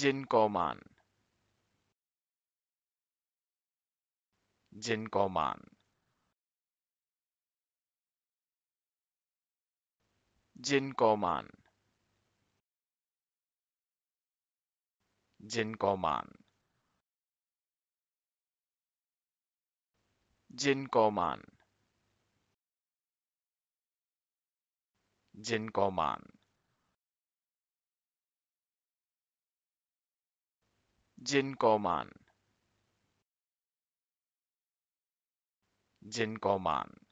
Jinkoman Jinkoman Jinkoman Jinkoman Jinkoman Jinkoman जिनको मान जिनको मान